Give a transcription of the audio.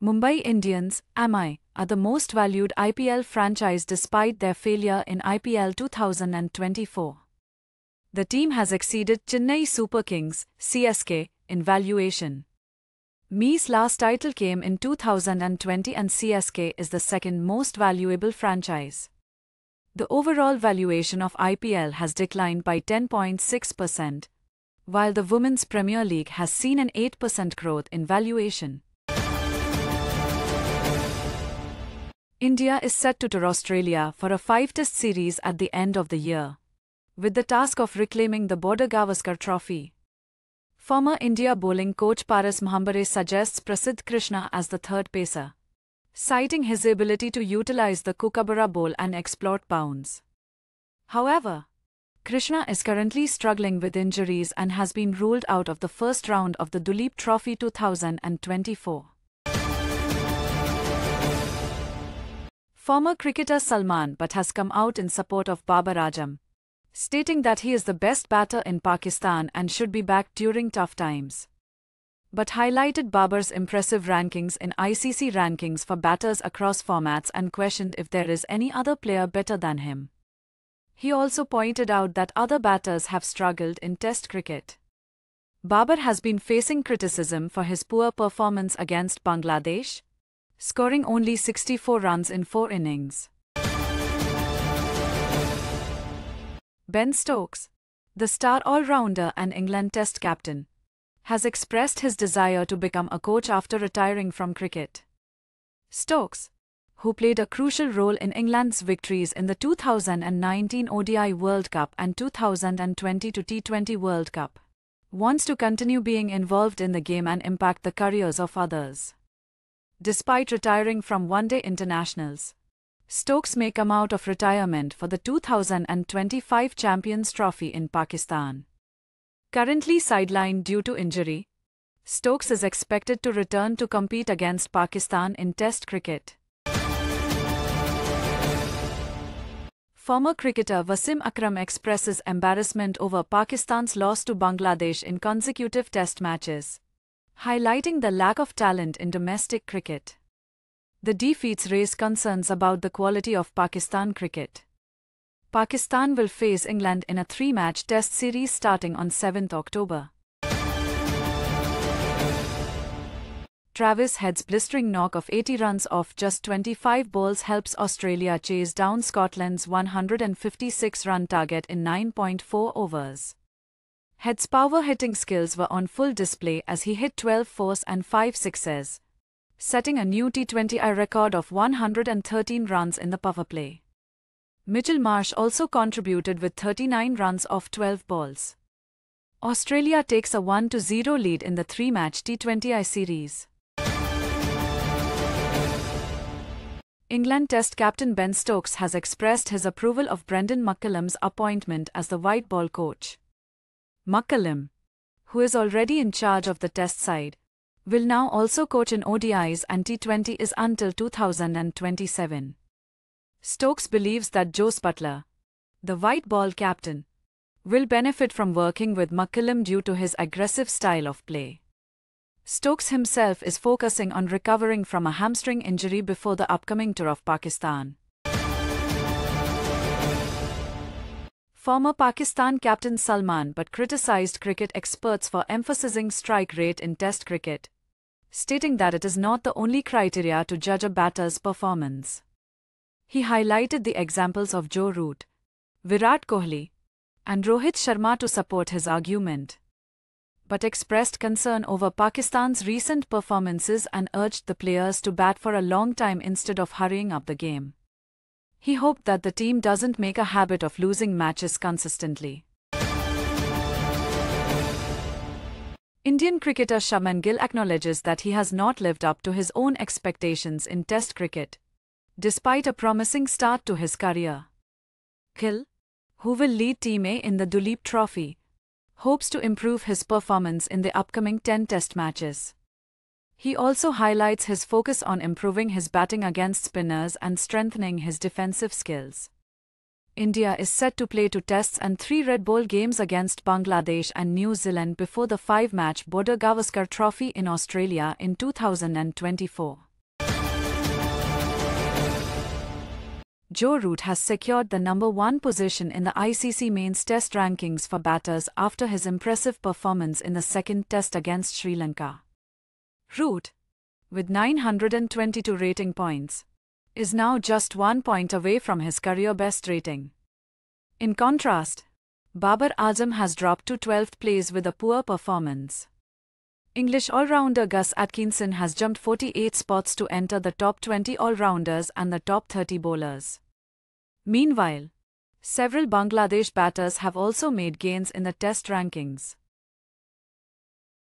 Mumbai Indians, MI, are the most valued IPL franchise despite their failure in IPL 2024. The team has exceeded Chennai Super Kings, CSK, in valuation. Mi's last title came in 2020 and CSK is the second most valuable franchise. The overall valuation of IPL has declined by 10.6%, while the Women's Premier League has seen an 8% growth in valuation. India is set to tour Australia for a five-test series at the end of the year, with the task of reclaiming the Border Gavaskar Trophy. Former India bowling coach Paras Mahambare suggests Prasidh Krishna as the third pacer, citing his ability to utilize the Kookaburra bowl and exploit bounds. However, Krishna is currently struggling with injuries and has been ruled out of the first round of the Duleep Trophy 2024. former cricketer Salman but has come out in support of Babar Azam, stating that he is the best batter in Pakistan and should be back during tough times. But highlighted Babar's impressive rankings in ICC rankings for batters across formats and questioned if there is any other player better than him. He also pointed out that other batters have struggled in Test cricket. Babar has been facing criticism for his poor performance against Bangladesh, scoring only 64 runs in four innings. Ben Stokes, the star all rounder and England Test captain, has expressed his desire to become a coach after retiring from cricket. Stokes, who played a crucial role in England's victories in the 2019 ODI World Cup and 2020 T20 World Cup, wants to continue being involved in the game and impact the careers of others despite retiring from one day internationals. Stokes may come out of retirement for the 2025 Champions Trophy in Pakistan. Currently sidelined due to injury, Stokes is expected to return to compete against Pakistan in Test cricket. Former cricketer Wasim Akram expresses embarrassment over Pakistan's loss to Bangladesh in consecutive test matches highlighting the lack of talent in domestic cricket. The defeats raise concerns about the quality of Pakistan cricket. Pakistan will face England in a three match test series starting on 7 October. Travis Head's blistering knock of 80 runs off just 25 balls helps Australia chase down Scotland's 156 run target in 9.4 overs. Head's power hitting skills were on full display as he hit 12 fours and 5 sixes, setting a new T20I record of 113 runs in the power play. Mitchell Marsh also contributed with 39 runs off 12 balls. Australia takes a 1 0 lead in the three match T20I series. England Test captain Ben Stokes has expressed his approval of Brendan McCullum's appointment as the white ball coach. Makalim, who is already in charge of the test side, will now also coach in ODIs and T20s until 2027. Stokes believes that Joe Butler, the white ball captain, will benefit from working with McCillum due to his aggressive style of play. Stokes himself is focusing on recovering from a hamstring injury before the upcoming tour of Pakistan. former Pakistan captain Salman but criticised cricket experts for emphasising strike rate in Test cricket, stating that it is not the only criteria to judge a batter's performance. He highlighted the examples of Joe Root, Virat Kohli, and Rohit Sharma to support his argument, but expressed concern over Pakistan's recent performances and urged the players to bat for a long time instead of hurrying up the game. He hoped that the team doesn't make a habit of losing matches consistently. Indian cricketer Shaman Gill acknowledges that he has not lived up to his own expectations in Test cricket, despite a promising start to his career. Gill, who will lead Team A in the Duleep Trophy, hopes to improve his performance in the upcoming 10 Test matches. He also highlights his focus on improving his batting against spinners and strengthening his defensive skills. India is set to play two tests and three Red Bull games against Bangladesh and New Zealand before the five match Border Gavaskar Trophy in Australia in 2024. Joe Root has secured the number one position in the ICC mains test rankings for batters after his impressive performance in the second test against Sri Lanka. Root, with 922 rating points, is now just one point away from his career best rating. In contrast, Babar Azam has dropped to 12th place with a poor performance. English all-rounder Gus Atkinson has jumped 48 spots to enter the top 20 all-rounders and the top 30 bowlers. Meanwhile, several Bangladesh batters have also made gains in the test rankings.